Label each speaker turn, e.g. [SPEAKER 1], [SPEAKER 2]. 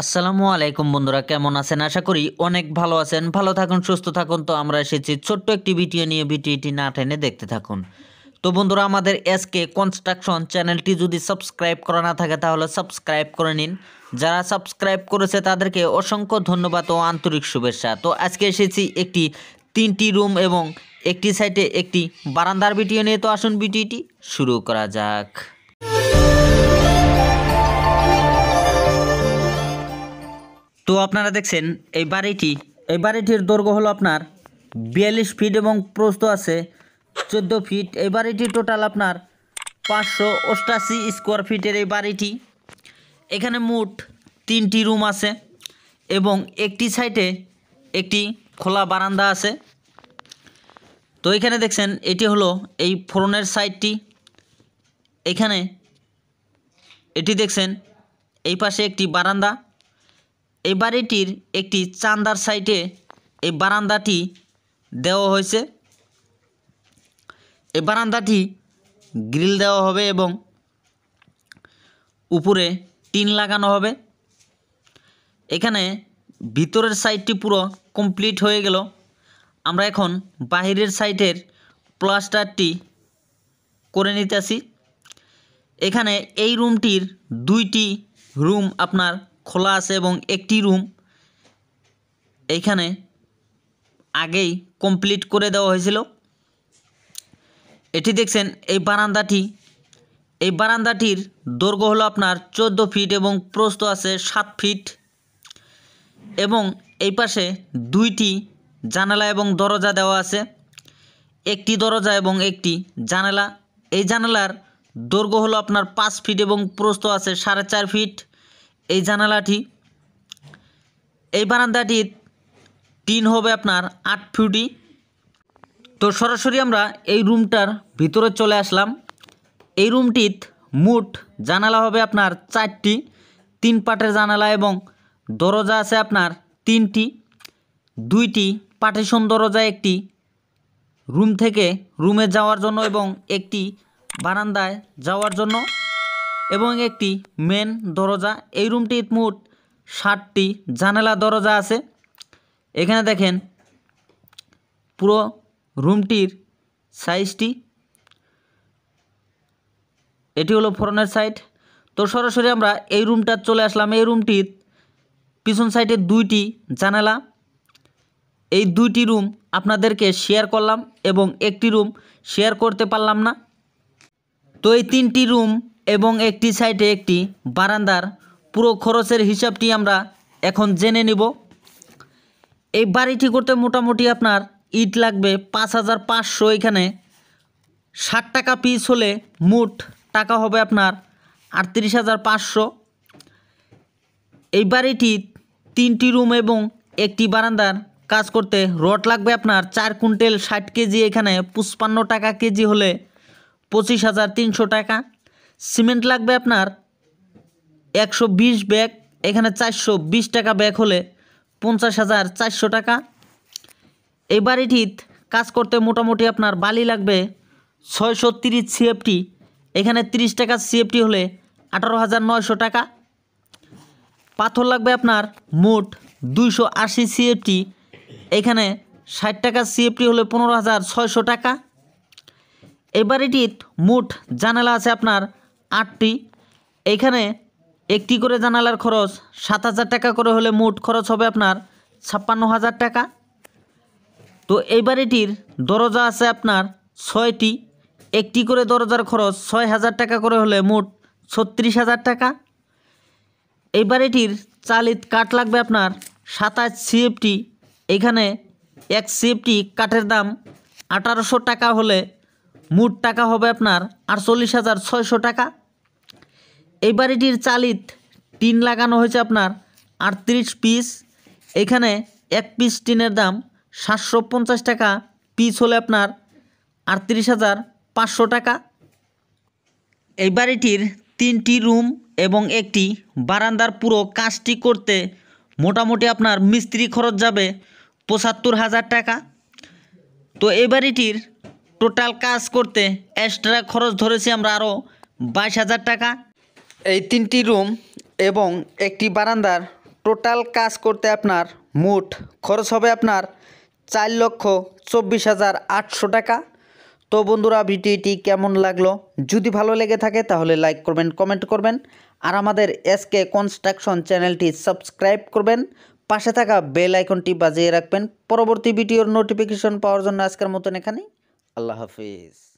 [SPEAKER 1] আসসালামু আলাইকুম বন্ধুরা কেমন আছেন আশা করি অনেক ভালো আছেন ভালো থাকুন সুস্থ থাকুন তো আমরা এসেছি ছোট্ট একটি ভিডিও নিয়ে ভিডিওটি না টেনে দেখতে থাকুন তো বন্ধুরা আমাদের এসকে কনস্ট্রাকশন চ্যানেলটি যদি সাবস্ক্রাইব করা না থাকে তাহলে সাবস্ক্রাইব করে নিন যারা সাবস্ক্রাইব করেছে তাদেরকে অসংখ্য ধন্যবাদ ও আন্তরিক শুভেচ্ছা তো আজকে এসেছি একটি তিনটি রুম এবং একটি সাইটে একটি বারান্দার ভিডিও নিয়ে তো আসুন ভিডিওটি শুরু করা যাক তো আপনারা দেখছেন এই বাড়িটি এই বাড়িটির দৈর্ঘ্য হলো আপনার বিয়াল্লিশ ফিট এবং প্রস্ত আছে চোদ্দ ফিট এই বাড়িটি টোটাল আপনার পাঁচশো অষ্টাশি স্কোয়ার ফিটের এই বাড়িটি এখানে মোট তিনটি রুম আছে এবং একটি সাইটে একটি খোলা বারান্দা আছে তো এখানে দেখছেন এটি হলো এই ফোরনের সাইডটি এখানে এটি দেখছেন এই পাশে একটি বারান্দা এই বাড়িটির একটি চান্দার সাইটে এই বারান্দাটি দেওয়া হয়েছে এই বারান্দাটি গ্রিল দেওয়া হবে এবং উপরে টিন লাগানো হবে এখানে ভিতরের সাইডটি পুরো কমপ্লিট হয়ে গেল আমরা এখন বাহিরের সাইটের প্লাস্টারটি করে নিতে আসি এখানে এই রুমটির দুইটি রুম আপনার খোলা আছে এবং একটি রুম এইখানে আগেই কমপ্লিট করে দেওয়া হয়েছিল এটি দেখছেন এই বারান্দাটি এই বারান্দাটির দৈর্ঘ্য হলো আপনার ১৪ ফিট এবং প্রস্থ আছে সাত ফিট এবং এই পাশে দুইটি জানালা এবং দরজা দেওয়া আছে একটি দরজা এবং একটি জানালা এই জানালার দৈর্ঘ্য হলো আপনার পাঁচ ফিট এবং প্রস্ত আছে সাড়ে চার ফিট এই জানালাটি এই বারান্দাটির টিন হবে আপনার আট ফুটি তো সরাসরি আমরা এই রুমটার ভিতরে চলে আসলাম এই রুমটিত মুট জানালা হবে আপনার চারটি তিন পাটের জানালা এবং দরজা আছে আপনার তিনটি দুইটি পার্টিশন দরজা একটি রুম থেকে রুমে যাওয়ার জন্য এবং একটি বারান্দায় যাওয়ার জন্য এবং একটি মেন দরজা এই রুমটি মোট ষাটটি জানালা দরজা আছে এখানে দেখেন পুরো রুমটির সাইজটি এটি হলো ফরনের সাইড তো সরাসরি আমরা এই রুমটা চলে আসলাম এই রুমটির পিছন সাইডে দুইটি জানালা এই দুইটি রুম আপনাদেরকে শেয়ার করলাম এবং একটি রুম শেয়ার করতে পারলাম না তো এই তিনটি রুম এবং একটি সাইটে একটি বারান্দার পুরো খরচের হিসাবটি আমরা এখন জেনে নিব এই বাড়িটি করতে মোটামুটি আপনার ইট লাগবে পাঁচ হাজার পাঁচশো এখানে ষাট টাকা পিস হলে মোট টাকা হবে আপনার আটত্রিশ হাজার পাঁচশো এই বাড়িটি তিনটি রুম এবং একটি বারান্দার কাজ করতে রড লাগবে আপনার চার কুইন্টেল ষাট কেজি এখানে পুষ্পান্ন টাকা কেজি হলে পঁচিশ হাজার তিনশো টাকা সিমেন্ট লাগবে আপনার একশো বিশ ব্যাগ এখানে চারশো বিশ টাকা ব্যাগ হলে পঞ্চাশ হাজার চারশো টাকা এই বাড়িটির কাজ করতে মোটামুটি আপনার বালি লাগবে ছয়শো তিরিশ সিএফটি এখানে তিরিশ টাকা সিএফটি হলে আঠারো হাজার নয়শো টাকা পাথর লাগবে আপনার মোট দুইশো আশি সিএফটি এখানে ষাট টাকা সিএফটি হলে পনেরো হাজার ছয়শো টাকা এই বাড়িটির মোট জানালা আছে আপনার আটটি এখানে একটি করে জানালার খরচ সাত হাজার টাকা করে হলে মোট খরচ হবে আপনার ছাপ্পান্ন হাজার টাকা তো এই বাড়িটির দরজা আছে আপনার ছয়টি একটি করে দরজার খরচ ছয় হাজার টাকা করে হলে মোট ছত্রিশ হাজার টাকা এই বাড়িটির চালিত কাঠ লাগবে আপনার সাতাশ সিএফটি এখানে এক সিএফটি কাঠের দাম আঠারোশো টাকা হলে মোট টাকা হবে আপনার আটচল্লিশ হাজার ছয়শো টাকা এই বাড়িটির চালিত টিন লাগানো হয়েছে আপনার আটত্রিশ পিস এখানে এক পিস টিনের দাম সাতশো পঞ্চাশ টাকা পিস হলে আপনার আটত্রিশ হাজার পাঁচশো টাকা এই বাড়িটির তিনটি রুম এবং একটি বারান্দার পুরো কাজটি করতে মোটামুটি আপনার মিস্ত্রি খরচ যাবে পঁচাত্তর হাজার টাকা তো এই বাড়িটির টোটাল কাজ করতে এক্সট্রা খরচ ধরেছি আমরা আরও বাইশ হাজার টাকা এই তিনটি রুম এবং একটি বারান্দার টোটাল কাজ করতে আপনার মোট খরচ হবে আপনার চার লক্ষ চব্বিশ হাজার আটশো টাকা তো বন্ধুরা ভিডিওটি কেমন লাগলো যদি ভালো লেগে থাকে তাহলে লাইক করবেন কমেন্ট করবেন আর আমাদের এসকে কনস্ট্রাকশন চ্যানেলটি সাবস্ক্রাইব করবেন পাশে থাকা বেল আইকনটি বাজিয়ে রাখবেন পরবর্তী ভিডিওর নোটিফিকেশন পাওয়ার জন্য আজকের মতন এখানে আল্লাহ হাফিজ